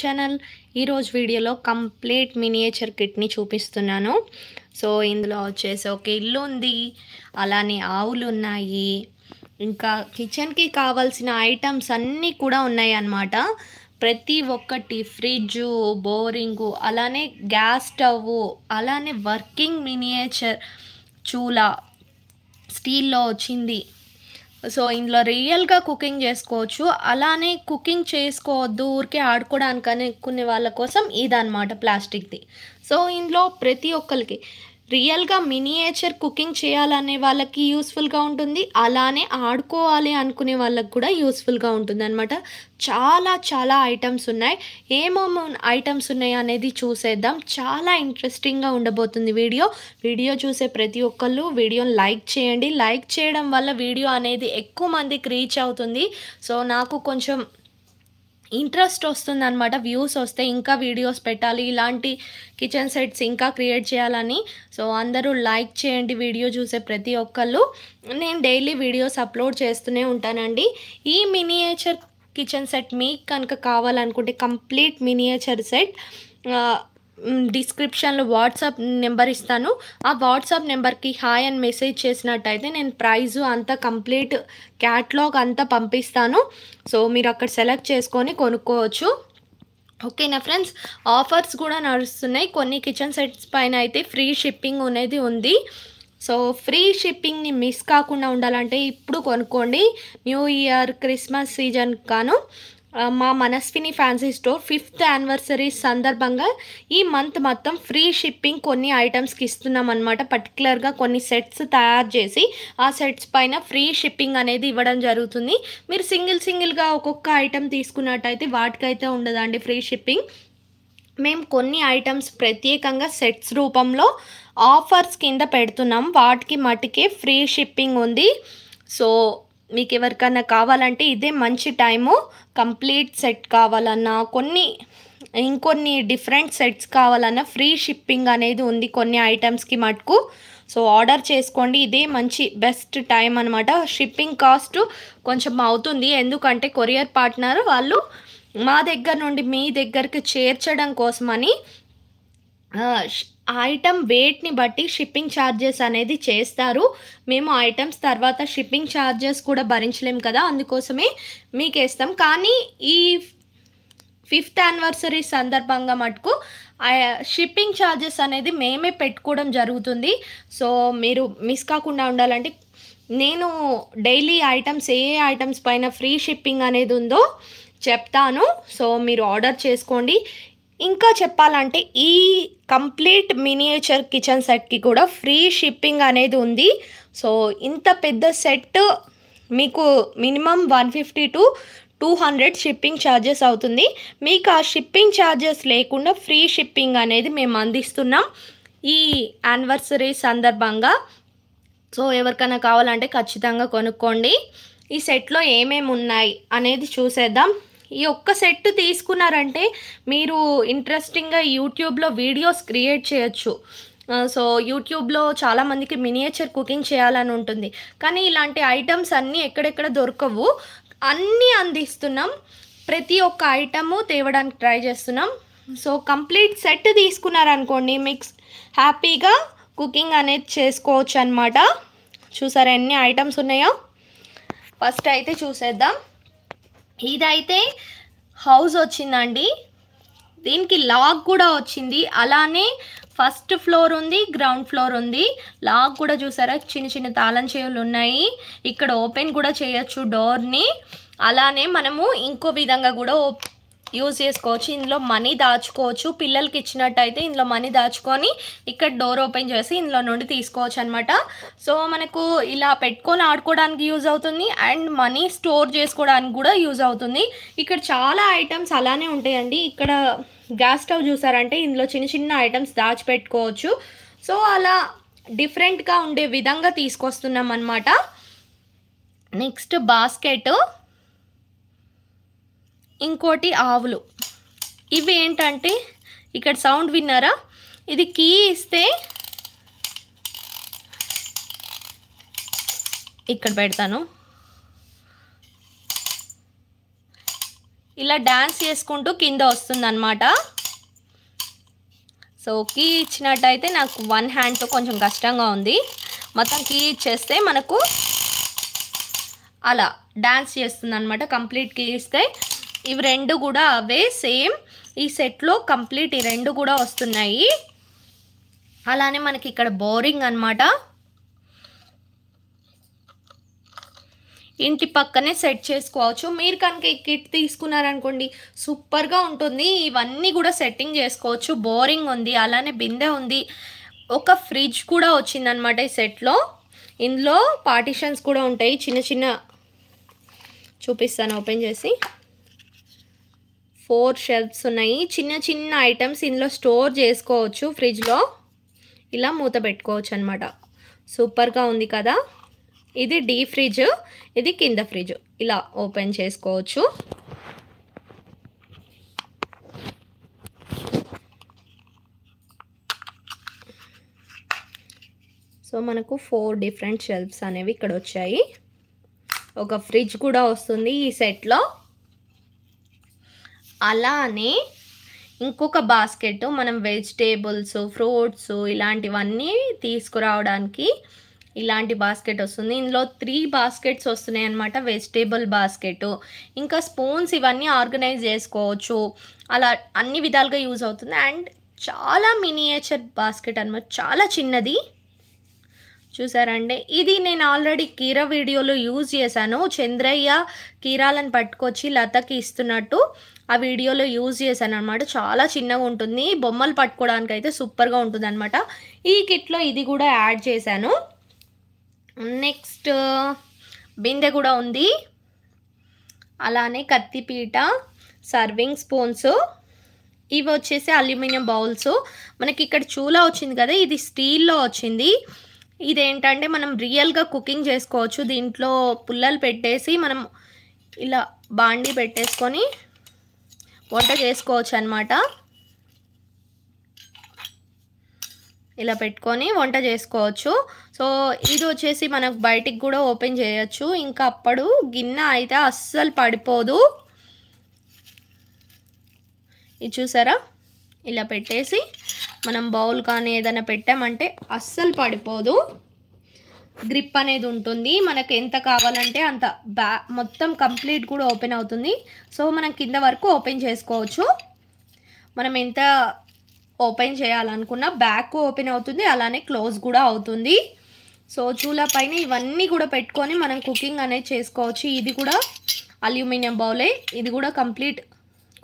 channel ఈరోజు వీడియోలో complete miniature కిట్ని చూపిస్తున్నాను సో ఇందులో వచ్చేసి ఒక ఇల్లు ఉంది అలానే ఆవులు ఉన్నాయి ఇంకా కిచెన్కి కావాల్సిన ఐటమ్స్ అన్నీ కూడా ఉన్నాయి అన్నమాట ప్రతి ఒక్కటి ఫ్రిడ్జ్ బోరింగు అలానే గ్యాస్ స్టవ్ అలానే వర్కింగ్ మినియేచర్ చూల స్టీల్లో వచ్చింది సో ఇందులో రియల్గా కుకింగ్ చేసుకోవచ్చు అలానే కుకింగ్ చేసుకోవద్దు ఊరికే ఆడుకోవడానికి అనుకునే వాళ్ళ కోసం ఇదనమాట ప్లాస్టిక్ది సో ఇందులో ప్రతి ఒక్కరికి రియల్గా మినియేచర్ కుకింగ్ చేయాలనే వాళ్ళకి యూస్ఫుల్గా ఉంటుంది అలానే ఆడుకోవాలి అనుకునే వాళ్ళకి కూడా యూస్ఫుల్గా ఉంటుంది అనమాట చాలా చాలా ఐటమ్స్ ఉన్నాయి ఏమేమో ఐటమ్స్ ఉన్నాయి అనేది చూసేద్దాం చాలా ఇంట్రెస్టింగ్గా ఉండబోతుంది వీడియో వీడియో చూసే ప్రతి ఒక్కళ్ళు వీడియోని లైక్ చేయండి లైక్ చేయడం వల్ల వీడియో అనేది ఎక్కువ మందికి రీచ్ అవుతుంది సో నాకు కొంచెం ఇంట్రెస్ట్ వస్తుందన్నమాట వ్యూస్ వస్తే ఇంకా వీడియోస్ పెట్టాలి ఇలాంటి కిచెన్ సెట్స్ ఇంకా క్రియేట్ చేయాలని సో అందరూ లైక్ చేయండి వీడియో చూసే ప్రతి ఒక్కళ్ళు నేను డైలీ వీడియోస్ అప్లోడ్ చేస్తూనే ఉంటానండి ఈ మినియేచర్ కిచెన్ సెట్ మీకు కనుక కావాలనుకుంటే కంప్లీట్ మినియేచర్ సెట్ డిస్క్రిప్షన్లో వాట్సాప్ నెంబర్ ఇస్తాను ఆ వాట్సాప్ నెంబర్కి హాయ్ అని మెసేజ్ చేసినట్టయితే నేను ప్రైజు అంతా కంప్లీట్ క్యాట్లాగ్ అంతా పంపిస్తాను సో మీరు అక్కడ సెలెక్ట్ చేసుకొని కొనుక్కోవచ్చు ఓకేనా ఫ్రెండ్స్ ఆఫర్స్ కూడా నడుస్తున్నాయి కొన్ని కిచెన్ సెట్స్ పైన అయితే ఫ్రీ షిప్పింగ్ అనేది ఉంది సో ఫ్రీ షిప్పింగ్ని మిస్ కాకుండా ఉండాలంటే ఇప్పుడు కొనుక్కోండి న్యూ ఇయర్ క్రిస్మస్ సీజన్ కాను మా Manasvini fancy store fifth anniversary సందర్భంగా ఈ మంత్ మొత్తం ఫ్రీ షిప్పింగ్ కొన్ని ఐటమ్స్కి ఇస్తున్నాం అనమాట పర్టికులర్గా కొన్ని సెట్స్ తయారు చేసి ఆ సెట్స్ పైన ఫ్రీ షిప్పింగ్ అనేది ఇవ్వడం జరుగుతుంది మీరు సింగిల్ సింగిల్గా ఒక్కొక్క ఐటమ్ తీసుకున్నట్టయితే వాటికైతే ఉండదండి ఫ్రీ షిప్పింగ్ మేము కొన్ని ఐటమ్స్ ప్రత్యేకంగా సెట్స్ రూపంలో ఆఫర్స్ కింద పెడుతున్నాం వాటికి మటుకే ఫ్రీ షిప్పింగ్ ఉంది సో మీకు ఎవరికైనా కావాలంటే ఇదే మంచి టైము కంప్లీట్ సెట్ కావాలన్నా కొన్ని ఇంకొన్ని డిఫరెంట్ సెట్స్ కావాలన్నా ఫ్రీ షిప్పింగ్ అనేది ఉంది కొన్ని ఐటమ్స్కి మటుకు సో ఆర్డర్ చేసుకోండి ఇదే మంచి బెస్ట్ టైం అనమాట షిప్పింగ్ కాస్ట్ కొంచెం అవుతుంది ఎందుకంటే కొరియర్ పార్ట్నర్ వాళ్ళు మా దగ్గర నుండి మీ దగ్గరికి చేర్చడం కోసమని ఐటమ్ వెయిట్ని బట్టి షిప్పింగ్ ఛార్జెస్ అనేది చేస్తారు మేము ఐటమ్స్ తర్వాత షిప్పింగ్ ఛార్జెస్ కూడా భరించలేము కదా అందుకోసమే మీకు వేస్తాం కానీ ఈ ఫిఫ్త్ యానివర్సరీ సందర్భంగా మటుకు షిప్పింగ్ ఛార్జెస్ అనేది మేమే పెట్టుకోవడం జరుగుతుంది సో మీరు మిస్ కాకుండా ఉండాలంటే నేను డైలీ ఐటమ్స్ ఏ ఏ ఐటమ్స్ పైన ఫ్రీ షిప్పింగ్ అనేది ఉందో చెప్తాను సో మీరు ఆర్డర్ చేసుకోండి ఇంకా చెప్పాలంటే ఈ కంప్లీట్ మినియేచర్ కిచెన్ సెట్కి కూడా ఫ్రీ షిప్పింగ్ అనేది ఉంది సో ఇంత పెద్ద సెట్ మీకు minimum one fifty to two hundred shipping charges అవుతుంది మీకు ఆ షిప్పింగ్ ఛార్జెస్ లేకుండా ఫ్రీ షిప్పింగ్ అనేది మేము అందిస్తున్నాం ఈ యానివర్సరీ సందర్భంగా సో ఎవరికైనా కావాలంటే ఖచ్చితంగా కొనుక్కోండి ఈ సెట్లో ఏమేమి ఉన్నాయి అనేది చూసేద్దాం ఈ ఒక్క సెట్ తీసుకున్నారంటే మీరు ఇంట్రెస్టింగ్గా యూట్యూబ్లో వీడియోస్ క్రియేట్ చేయొచ్చు సో యూట్యూబ్లో చాలామందికి మినియేచర్ కుకింగ్ చేయాలని ఉంటుంది కానీ ఇలాంటి ఐటమ్స్ అన్నీ ఎక్కడెక్కడ దొరకవు అన్నీ అందిస్తున్నాం ప్రతి ఒక్క ఐటము తేవడానికి ట్రై చేస్తున్నాం సో కంప్లీట్ సెట్ తీసుకున్నారనుకోండి మిక్స్ హ్యాపీగా కుకింగ్ అనేది చేసుకోవచ్చు అనమాట చూసారా ఎన్ని ఐటమ్స్ ఉన్నాయో ఫస్ట్ అయితే చూసేద్దాం ఇదైతే హౌస్ వచ్చిందండి దీనికి లాక్ కూడా వచ్చింది అలానే ఫస్ట్ ఫ్లోర్ ఉంది గ్రౌండ్ ఫ్లోర్ ఉంది లాక్ కూడా చూసారా చిన్న చిన్న తాళం చేయులు ఉన్నాయి ఇక్కడ ఓపెన్ కూడా చేయొచ్చు డోర్ని అలానే మనము ఇంకో విధంగా కూడా యూజ్ చేసుకోవచ్చు ఇందులో మనీ దాచుకోవచ్చు పిల్లలకి ఇచ్చినట్టయితే ఇందులో మనీ దాచుకొని ఇక్కడ డోర్ ఓపెన్ చేసి ఇందులో నుండి తీసుకోవచ్చు అనమాట సో మనకు ఇలా పెట్టుకొని ఆడుకోవడానికి యూజ్ అవుతుంది అండ్ మనీ స్టోర్ చేసుకోవడానికి కూడా యూజ్ అవుతుంది ఇక్కడ చాలా ఐటమ్స్ అలానే ఉంటాయండి ఇక్కడ గ్యాస్ స్టవ్ చూసారంటే ఇందులో చిన్న చిన్న ఐటమ్స్ దాచిపెట్టుకోవచ్చు సో అలా డిఫరెంట్గా ఉండే విధంగా తీసుకొస్తున్నాం అనమాట నెక్స్ట్ బాస్కెట్ ఇంకోటి ఆవులు ఇవి ఏంటంటే ఇక్కడ సౌండ్ విన్నారా ఇది కీ ఇస్తే ఇక్కడ పెడతాను ఇలా డ్యాన్స్ చేసుకుంటూ కింద వస్తుందన్నమాట సో కీ ఇచ్చినట్టయితే నాకు వన్ హ్యాండ్తో కొంచెం కష్టంగా ఉంది మొత్తం కీ ఇచ్చేస్తే మనకు అలా డ్యాన్స్ చేస్తుంది అనమాట కంప్లీట్ కీ ఇస్తే ఇవి రెండు కూడా అవే సేమ్ ఈ సెట్లో కంప్లీట్ ఈ రెండు కూడా వస్తున్నాయి అలానే మనకి ఇక్కడ బోరింగ్ అనమాట ఇంటి పక్కనే సెట్ చేసుకోవచ్చు మీరు కనుక ఈ కిట్ తీసుకున్నారనుకోండి సూపర్గా ఉంటుంది ఇవన్నీ కూడా సెట్టింగ్ చేసుకోవచ్చు బోరింగ్ ఉంది అలానే బిందె ఉంది ఒక ఫ్రిడ్జ్ కూడా వచ్చిందనమాట ఈ సెట్లో ఇందులో పార్టిషన్స్ కూడా ఉంటాయి చిన్న చిన్న చూపిస్తాను ఓపెన్ చేసి ఫోర్ షెల్ఫ్స్ ఉన్నాయి చిన్న చిన్న ఐటమ్స్ ఇందులో స్టోర్ చేసుకోవచ్చు ఫ్రిడ్జ్లో ఇలా మూత పెట్టుకోవచ్చు అనమాట సూపర్గా ఉంది కదా ఇది డీ ఫ్రిడ్జ్ ఇది కింద ఫ్రిడ్జ్ ఇలా ఓపెన్ చేసుకోవచ్చు సో మనకు ఫోర్ డిఫరెంట్ షెల్ఫ్స్ అనేవి ఇక్కడ వచ్చాయి ఒక ఫ్రిడ్జ్ కూడా వస్తుంది ఈ సెట్లో అలానే ఇంకొక బాస్కెట్ మనం వెజిటేబుల్స్ ఫ్రూట్స్ ఇలాంటివన్నీ తీసుకురావడానికి ఇలాంటి బాస్కెట్ వస్తుంది ఇందులో త్రీ బాస్కెట్స్ వస్తున్నాయి అనమాట వెజిటేబుల్ బాస్కెట్ ఇంకా స్పూన్స్ ఇవన్నీ ఆర్గనైజ్ చేసుకోవచ్చు అలా అన్ని విధాలుగా యూజ్ అవుతుంది అండ్ చాలా మినియేచర్ బాస్కెట్ అనమాట చాలా చిన్నది చూసారండి ఇది నేను ఆల్రెడీ కీర వీడియోలో యూజ్ చేశాను చంద్రయ్య కీరాలను పట్టుకొచ్చి లతకి ఇస్తున్నట్టు ఆ వీడియోలో యూజ్ చేశాను అనమాట చాలా చిన్నగా ఉంటుంది బొమ్మలు పట్టుకోవడానికి అయితే సూపర్గా ఉంటుంది అనమాట ఈ కిట్లో ఇది కూడా యాడ్ చేశాను నెక్స్ట్ బిందె కూడా ఉంది అలానే కత్తిపీట సర్వింగ్ స్పూన్స్ ఇవి వచ్చేసి అల్యూమినియం బౌల్స్ మనకి ఇక్కడ చూలా వచ్చింది కదా ఇది స్టీల్లో వచ్చింది ఇదేంటంటే మనం రియల్గా కుకింగ్ చేసుకోవచ్చు దీంట్లో పుల్లలు పెట్టేసి మనం ఇలా బాండి పెట్టేసుకొని వంట చేసుకోవచ్చు అనమాట ఇలా పెట్టుకొని వంట చేసుకోవచ్చు సో ఇది వచ్చేసి మనకు బయటికి కూడా ఓపెన్ చేయొచ్చు ఇంకా అప్పుడు గిన్నె అయితే అస్సలు పడిపోదు ఇది చూసారా ఇలా పెట్టేసి మనం బౌల్ కానీ ఏదైనా పెట్టామంటే అస్సలు పడిపోదు గ్రిప్ అనేది ఉంటుంది మనకు ఎంత కావాలంటే అంత బ్యా మొత్తం కంప్లీట్ కూడా ఓపెన్ అవుతుంది సో మనం కింద వరకు ఓపెన్ చేసుకోవచ్చు మనం ఎంత ఓపెన్ చేయాలనుకున్న బ్యాక్ ఓపెన్ అవుతుంది అలానే క్లోజ్ కూడా అవుతుంది సో చూల పైన ఇవన్నీ కూడా పెట్టుకొని మనం కుకింగ్ అనేది చేసుకోవచ్చు ఇది కూడా అల్యూమినియం బౌలే ఇది కూడా కంప్లీట్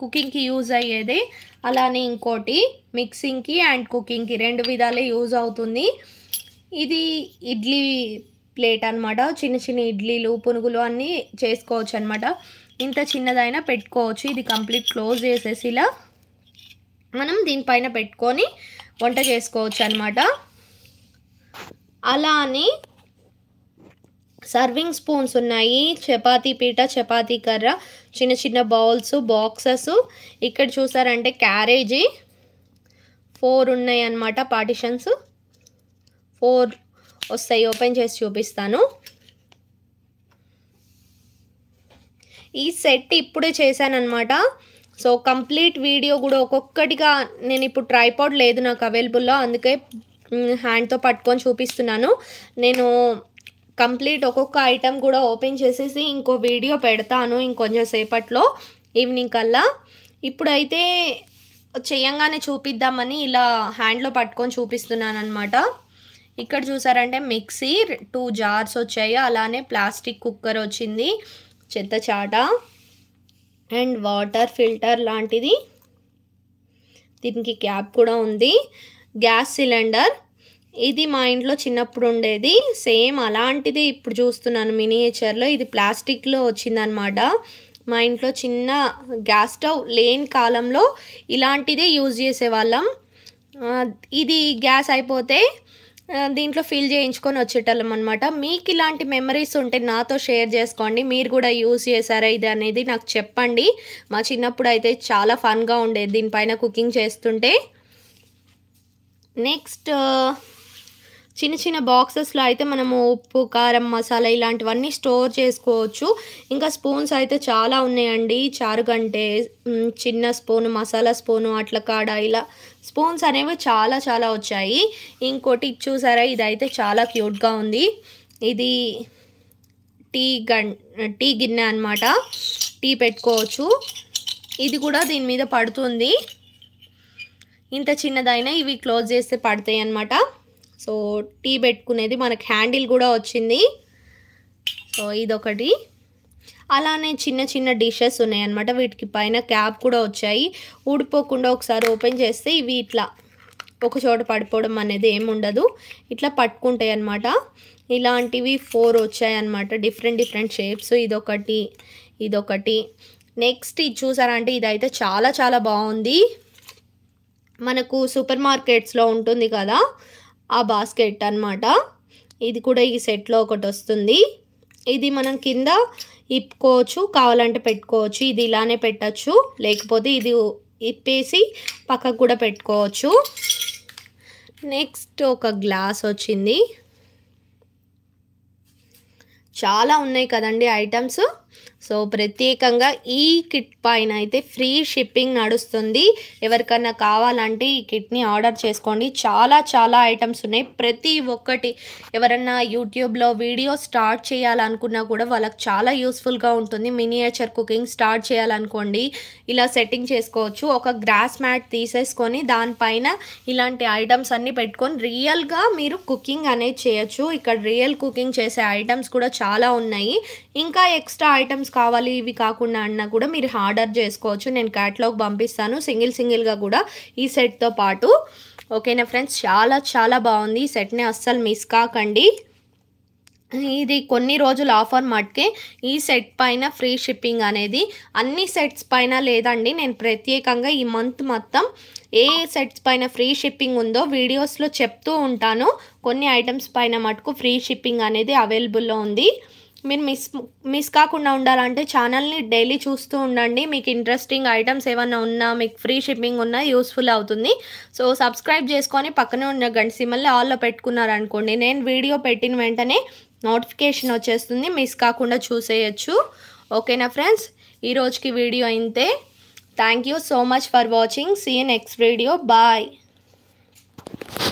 కుకింగ్కి యూజ్ అయ్యేది అలానే ఇంకోటి మిక్సింగ్కి అండ్ కుకింగ్కి రెండు విధాలే యూజ్ అవుతుంది ఇది ఇడ్లీ ప్లేట్ అనమాట చిన్న చిన్న ఇడ్లీలు పునుగులు అన్నీ చేసుకోవచ్చు అనమాట ఇంత చిన్నదైనా పెట్టుకోవచ్చు ఇది కంప్లీట్ క్లోజ్ చేసేసి ఇలా మనం దీనిపైన పెట్టుకొని వంట చేసుకోవచ్చు అనమాట అలా అని సర్వింగ్ స్పూన్స్ ఉన్నాయి చపాతీ పీట చపాతీ కర్ర చిన్న చిన్న బౌల్స్ బాక్సెస్ ఇక్కడ చూసారంటే క్యారేజీ ఫోర్ ఉన్నాయి అనమాట పార్టిషన్స్ ఫోర్ వస్తాయి ఓపెన్ చేసి చూపిస్తాను ఈ సెట్ ఇప్పుడే చేశానమాట సో కంప్లీట్ వీడియో కూడా ఒక్కొక్కటిగా నేను ఇప్పుడు ట్రైపాడ్ లేదు నాకు అవైలబుల్లో అందుకే హ్యాండ్తో పట్టుకొని చూపిస్తున్నాను నేను కంప్లీట్ ఒక్కొక్క ఐటెం కూడా ఓపెన్ చేసేసి ఇంకో వీడియో పెడతాను ఇంకొంచెం సేపట్లో ఈవినింగ్ కల్లా ఇప్పుడైతే చేయంగానే చూపిద్దామని ఇలా హ్యాండ్లో పట్టుకొని చూపిస్తున్నాను అనమాట ఇక్కడ చూసారంటే మిక్సీ టూ జార్స్ వచ్చాయి అలానే ప్లాస్టిక్ కుక్కర్ వచ్చింది చెత్త చాట అండ్ వాటర్ ఫిల్టర్ లాంటిది దీనికి క్యాప్ కూడా ఉంది గ్యాస్ సిలిండర్ ఇది మా ఇంట్లో చిన్నప్పుడు ఉండేది సేమ్ అలాంటిది ఇప్పుడు చూస్తున్నాను మినియేచర్లో ఇది ప్లాస్టిక్లో వచ్చిందనమాట మా ఇంట్లో చిన్న గ్యాస్ స్టవ్ లేని కాలంలో ఇలాంటిదే యూజ్ చేసేవాళ్ళం ఇది గ్యాస్ అయిపోతే దీంట్లో ఫిల్ చేయించుకొని వచ్చేటోళ్ళం అనమాట మీకు ఇలాంటి మెమరీస్ ఉంటే నాతో షేర్ చేసుకోండి మీరు కూడా యూజ్ చేశారా ఇది అనేది నాకు చెప్పండి మా చిన్నప్పుడు అయితే చాలా ఫన్గా ఉండేది దీనిపైన కుకింగ్ చేస్తుంటే నెక్స్ట్ చిన్న చిన్న బాక్సెస్లో అయితే మనము ఉప్పు కారం మసాలా ఇలాంటివన్నీ స్టోర్ చేసుకోవచ్చు ఇంకా స్పూన్స్ అయితే చాలా ఉన్నాయండి చారుగంటే చిన్న స్పూన్ మసాలా స్పూన్ అట్ల కాడ ఇలా స్పూన్స్ అనేవి చాలా చాలా వచ్చాయి ఇంకోటి చూసారా ఇదైతే చాలా క్యూట్గా ఉంది ఇది టీ గన్ టీ గిన్నె అనమాట టీ పెట్టుకోవచ్చు ఇది కూడా దీని మీద పడుతుంది ఇంత చిన్నదైనా ఇవి క్లోజ్ చేస్తే పడతాయి అనమాట సో టీ పెట్టుకునేది మనకు హ్యాండిల్ కూడా వచ్చింది సో ఇదొకటి అలానే చిన్న చిన్న డిషెస్ ఉన్నాయన్నమాట వీటికి పైన క్యాప్ కూడా వచ్చాయి ఊడిపోకుండా ఒకసారి ఓపెన్ చేస్తే ఇవి ఇట్లా ఒక చోట పడిపోవడం అనేది ఏముండదు ఇట్లా పట్టుకుంటాయి అన్నమాట ఇలాంటివి ఫోర్ వచ్చాయన్నమాట డిఫరెంట్ డిఫరెంట్ షేప్స్ ఇదొకటి ఇదొకటి నెక్స్ట్ ఇది చూసారా అంటే ఇదైతే చాలా చాలా బాగుంది మనకు సూపర్ మార్కెట్స్లో ఉంటుంది కదా ఆ బాస్కెట్ అనమాట ఇది కూడా ఈ సెట్లో ఒకటి వస్తుంది ఇది మనం కింద ఇప్పుకోవచ్చు కావాలంటే పెట్టుకోవచ్చు ఇది ఇలానే పెట్టచ్చు లేకపోతే ఇది ఇప్పేసి పక్కకు కూడా పెట్టుకోవచ్చు నెక్స్ట్ ఒక గ్లాస్ వచ్చింది చాలా ఉన్నాయి కదండి ఐటమ్స్ సో ప్రత్యేకంగా ఈ కిట్ పైన అయితే ఫ్రీ షిప్పింగ్ నడుస్తుంది ఎవరికన్నా కావాలంటే ఈ కిట్ని ఆర్డర్ చేసుకోండి చాలా చాలా ఐటమ్స్ ఉన్నాయి ప్రతి ఒక్కటి ఎవరన్నా యూట్యూబ్లో వీడియో స్టార్ట్ చేయాలనుకున్నా కూడా వాళ్ళకి చాలా యూస్ఫుల్గా ఉంటుంది మినియేచర్ కుకింగ్ స్టార్ట్ చేయాలనుకోండి ఇలా సెట్టింగ్ చేసుకోవచ్చు ఒక గ్రాస్ మ్యాట్ తీసేసుకొని దానిపైన ఇలాంటి ఐటమ్స్ అన్నీ పెట్టుకొని రియల్గా మీరు కుకింగ్ అనేది చేయొచ్చు ఇక్కడ రియల్ కుకింగ్ చేసే ఐటమ్స్ కూడా చాలా ఉన్నాయి ఇంకా ఎక్స్ట్రా ఐటమ్స్ కావాలి ఇవి కాకుండా అన్నా కూడా మీరు ఆర్డర్ చేసుకోవచ్చు నేను క్యాట్లాగ్ పంపిస్తాను సింగిల్ సింగిల్గా కూడా ఈ సెట్తో పాటు ఓకేనా ఫ్రెండ్స్ చాలా చాలా బాగుంది ఈ సెట్ని అస్సలు మిస్ కాకండి ఇది కొన్ని రోజులు ఆఫర్ మటుకే ఈ సెట్ పైన ఫ్రీ షిప్పింగ్ అనేది అన్ని సెట్స్ పైన లేదండి నేను ప్రత్యేకంగా ఈ మంత్ మొత్తం ఏ సెట్స్ పైన ఫ్రీ షిప్పింగ్ ఉందో వీడియోస్లో చెప్తూ ఉంటాను కొన్ని ఐటమ్స్ పైన మటుకు ఫ్రీ షిప్పింగ్ అనేది అవైలబుల్లో ఉంది మీరు మిస్ మిస్ కాకుండా ఉండాలంటే ఛానల్ని డైలీ చూస్తూ ఉండండి మీకు ఇంట్రెస్టింగ్ ఐటమ్స్ ఏమన్నా ఉన్నా మీకు ఫ్రీ షిప్పింగ్ ఉన్నా యూస్ఫుల్ అవుతుంది సో సబ్స్క్రైబ్ చేసుకొని పక్కనే ఉన్న గంట సిమ్మల్ని ఆల్లో పెట్టుకున్నారనుకోండి నేను వీడియో పెట్టిన వెంటనే నోటిఫికేషన్ వచ్చేస్తుంది మిస్ కాకుండా చూసేయచ్చు ఓకేనా ఫ్రెండ్స్ ఈ రోజుకి వీడియో అయితే thank you so much for watching see next video bye